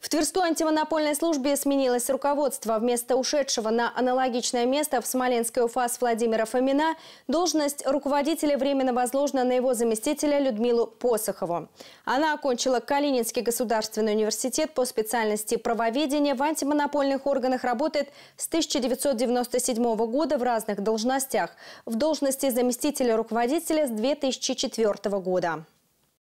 В Тверской антимонопольной службе сменилось руководство. Вместо ушедшего на аналогичное место в Смоленской УФАС Владимира Фомина должность руководителя временно возложена на его заместителя Людмилу Посохову. Она окончила Калининский государственный университет по специальности правоведения. В антимонопольных органах работает с 1997 года в разных должностях. В должности заместителя руководителя с 2004 года.